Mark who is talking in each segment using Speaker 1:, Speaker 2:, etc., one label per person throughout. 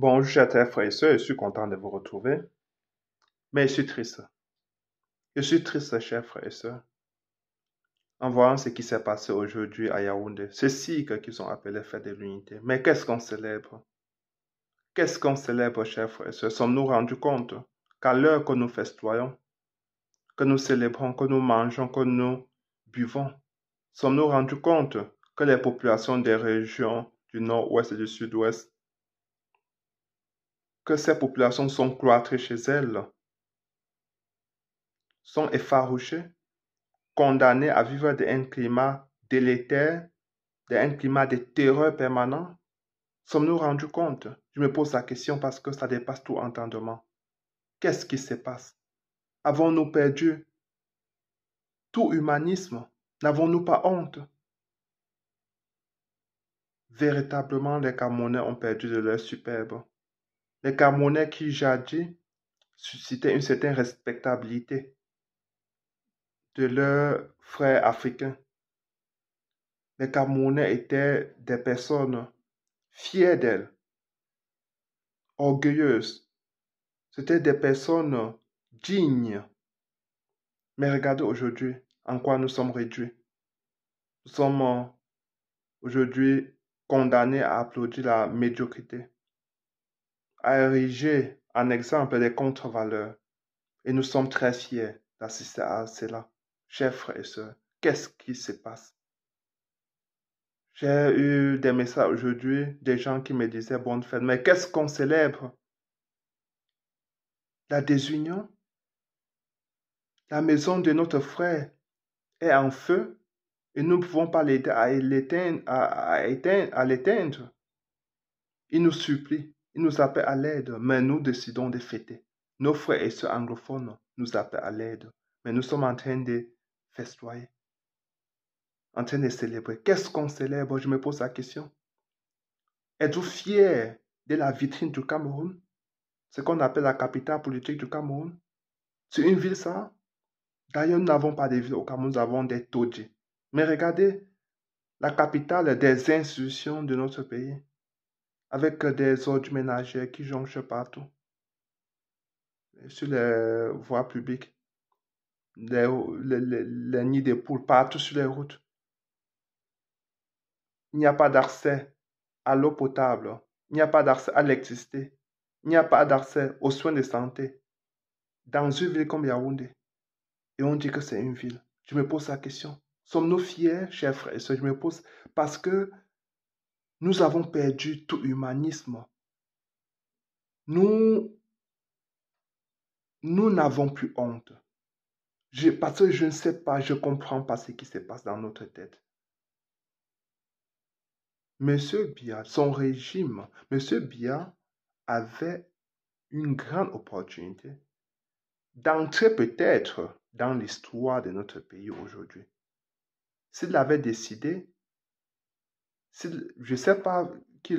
Speaker 1: Bonjour, chers frères et sœurs, je suis content de vous retrouver. Mais je suis triste. Je suis triste, chers frères et sœurs, en voyant ce qui s'est passé aujourd'hui à Yaoundé, Ceci qu'ils ont appelé Fête de l'Unité. Mais qu'est-ce qu'on célèbre Qu'est-ce qu'on célèbre, chers frères et sœurs Sommes-nous rendus compte qu'à l'heure que nous festoyons, que nous célébrons, que nous mangeons, que nous buvons, sommes-nous rendus compte que les populations des régions du nord-ouest et du sud-ouest ces populations sont cloîtrées chez elles, sont effarouchées, condamnées à vivre dans un climat délétère, dans un climat de terreur permanent Sommes-nous rendus compte Je me pose la question parce que ça dépasse tout entendement. Qu'est-ce qui se passe Avons-nous perdu tout humanisme N'avons-nous pas honte Véritablement, les Camerounais ont perdu de leur superbe. Les Camerounais qui jadis suscitaient une certaine respectabilité de leurs frères africains. Les Camerounais étaient des personnes fières orgueilleuses. C'étaient des personnes dignes. Mais regardez aujourd'hui en quoi nous sommes réduits. Nous sommes aujourd'hui condamnés à applaudir la médiocrité a ériger un exemple des contre-valeurs. Et nous sommes très fiers d'assister à cela. Chers frères et sœurs, qu'est-ce qui se passe J'ai eu des messages aujourd'hui des gens qui me disaient bonne fête, mais qu'est-ce qu'on célèbre La désunion La maison de notre frère est en feu et nous ne pouvons pas l'éteindre. À, l'éteindre. Il nous supplie nous appelle à l'aide, mais nous décidons de fêter. Nos frères et sœurs anglophones nous appellent à l'aide, mais nous sommes en train de festoyer, en train de célébrer. Qu'est-ce qu'on célèbre Je me pose la question. Êtes-vous fier de la vitrine du Cameroun Ce qu'on appelle la capitale politique du Cameroun C'est une ville, ça D'ailleurs, nous n'avons pas de ville au Cameroun, nous avons des Todji. Mais regardez, la capitale des institutions de notre pays avec des ordures ménagères qui jonchent partout. Euh, sur les voies publiques, les, nids de poules partout sur les routes. Il n'y a pas d'accès à l'eau potable, hein. il n'y a pas d'accès à l'électricité, il n'y a pas d'accès aux soins de santé. Dans une ville comme Yaoundé, et on dit que c'est une ville. Je me pose la question. Sommes-nous fiers, chers frères et sœurs Je me pose parce que nous avons perdu tout humanisme. Nous, nous n'avons plus honte. parce que je ne sais pas, je ne comprends pas ce qui se passe dans notre tête. Monsieur Bia, son régime, Monsieur Bia avait une grande opportunité d'entrer peut-être dans l'histoire de notre pays aujourd'hui. S'il avait décidé je ne sais, pas qui,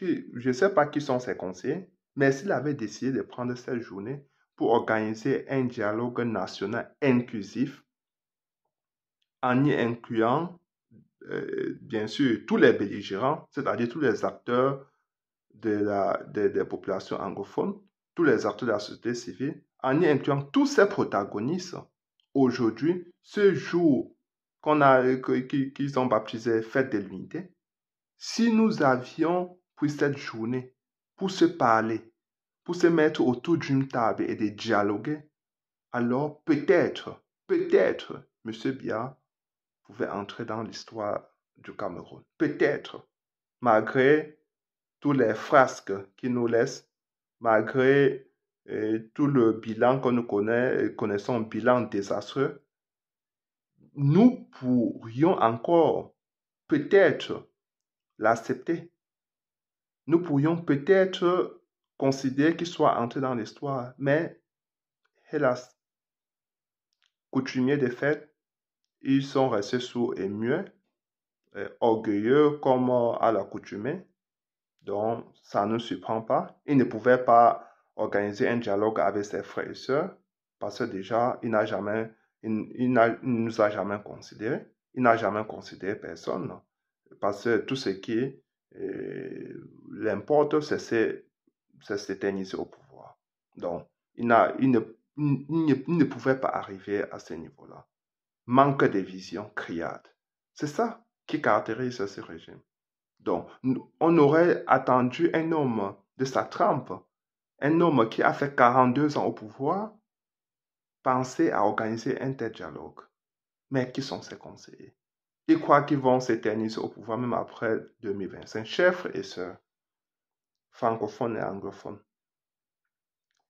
Speaker 1: je sais pas qui sont ses conseillers, mais s'il avait décidé de prendre cette journée pour organiser un dialogue national inclusif, en y incluant, euh, bien sûr, tous les belligérants, c'est-à-dire tous les acteurs de la, des populations anglophones, tous les acteurs de la société civile, en y incluant tous ces protagonistes, aujourd'hui, ce jour qu'on a, qu'ils ont baptisé Fête de l'unité, si nous avions pris cette journée pour se parler, pour se mettre autour d'une table et de dialoguer, alors peut-être, peut-être, M. Bia pouvait entrer dans l'histoire du Cameroun. Peut-être, malgré tous les frasques qu'il nous laisse, malgré eh, tout le bilan qu'on nous connaît, eh, connaissons un bilan désastreux, nous pourrions encore, peut-être, l'accepter. Nous pourrions peut-être considérer qu'il soit entré dans l'histoire, mais hélas, coutumiers des fêtes, ils sont restés sourds et muets, orgueilleux comme à l'accoutumée, donc ça ne surprend pas. Il ne pouvait pas organiser un dialogue avec ses frères et sœurs, parce que déjà, il n'a jamais, il, nous a jamais considérés, il n'a jamais considéré personne. Parce que tout ce qui euh, l'importe, c'est s'éterniser au pouvoir. Donc, il, il, ne, ne pouvait pas arriver à ce niveau-là. Manque de vision criade. C'est ça qui caractérise ce régime. Donc, on aurait attendu un homme de sa trempe, un homme qui a fait 42 ans au pouvoir, penser à organiser un tel dialogue. Mais qui sont ses conseillers ils croient qu'ils vont s'éterniser au pouvoir même après 2025. Chers frères et sœurs, francophones et anglophones,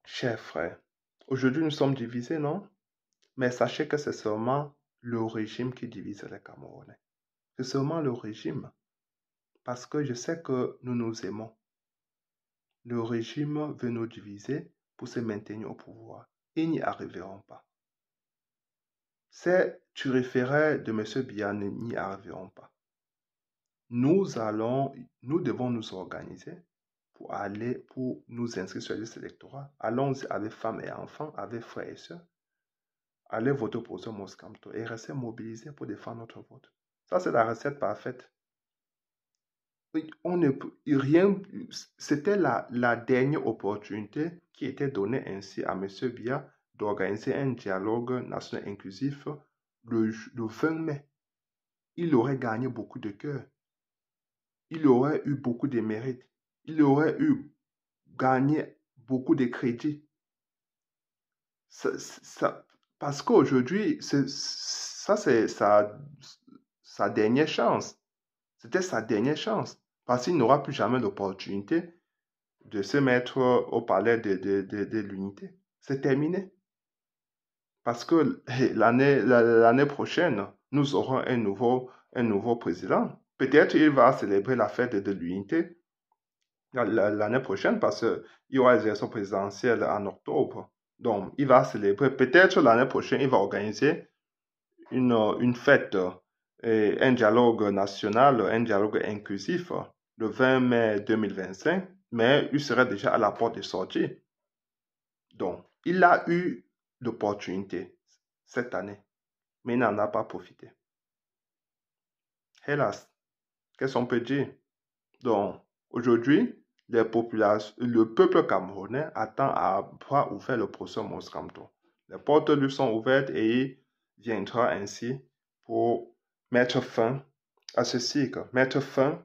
Speaker 1: chers frères, aujourd'hui nous sommes divisés, non Mais sachez que c'est seulement le régime qui divise les Camerounais. C'est seulement le régime. Parce que je sais que nous nous aimons. Le régime veut nous diviser pour se maintenir au pouvoir. Ils n'y arriveront pas c'est tu de M. Biya n'y arriveront pas. Nous allons, nous devons nous organiser pour aller, pour nous inscrire sur la liste électorale. Allons-y avec femmes et enfants, avec frères et sœurs. Allez voter pour ce Moscamto et restez mobilisés pour défendre notre vote. Ça, c'est la recette parfaite. On ne rien. C'était la, la dernière opportunité qui était donnée ainsi à M. Bia d'organiser un dialogue national inclusif le, le 20 mai. Il aurait gagné beaucoup de cœur. Il aurait eu beaucoup de mérites. Il aurait eu gagné beaucoup de crédits. Ça, parce qu'aujourd'hui, ça, c'est sa, sa dernière chance. C'était sa dernière chance. Parce qu'il n'aura plus jamais l'opportunité de se mettre au palais de, de l'unité. C'est terminé. Parce que l'année, l'année prochaine, nous aurons un nouveau, un nouveau président. Peut-être il va célébrer la fête de l'unité l'année prochaine parce qu'il y aura les élections présidentielles en octobre. Donc, il va célébrer. Peut-être l'année prochaine, il va organiser une, fête et un dialogue national, un dialogue inclusif le 20 mai 2025, mais il serait déjà à la porte de sortie. Donc, il a eu d'opportunités cette année, mais n'en a pas profité. Hélas, qu'est-ce qu'on peut dire Donc, aujourd'hui, les le peuple camerounais attend à avoir ouvert le procès Moscamto. Les portes lui sont ouvertes et il viendra ainsi pour mettre fin à ce cycle, mettre fin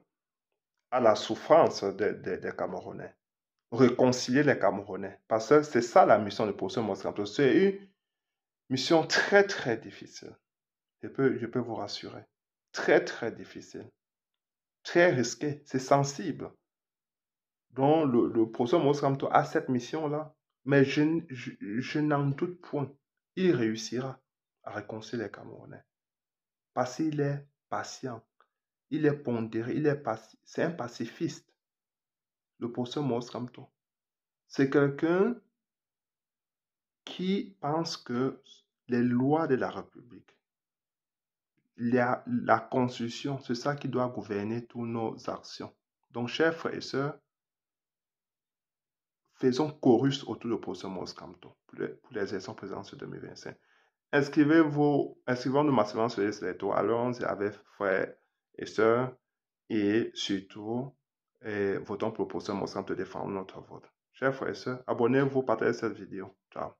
Speaker 1: à la souffrance des Camerounais réconcilier les Camerounais. Parce que c'est ça la mission du professeur Moscanto. C'est une mission très, très difficile. Je peux, je peux vous rassurer. Très, très difficile. Très risqué. C'est sensible. Donc, le, le professeur a cette mission-là. Mais je, n'en doute point. Il réussira à réconcilier les Camerounais. Parce qu'il est patient. Il est pondéré. C'est un pacifiste le professeur Maurice C'est quelqu'un qui pense que les lois de la République, la, la Constitution, c'est ça qui doit gouverner toutes nos actions. Donc, chers frères et sœurs, faisons chorus autour de professeur Maurice pour les, pour présentes élections présidentielles 2025. Inscrivez-vous, inscrivons-nous massivement sur les électeurs. Allons-y avec frères et sœurs et surtout, et votons pour poursuivre mon de défendre notre vote. Chers frères et sœurs, abonnez-vous, partagez cette vidéo. Ciao.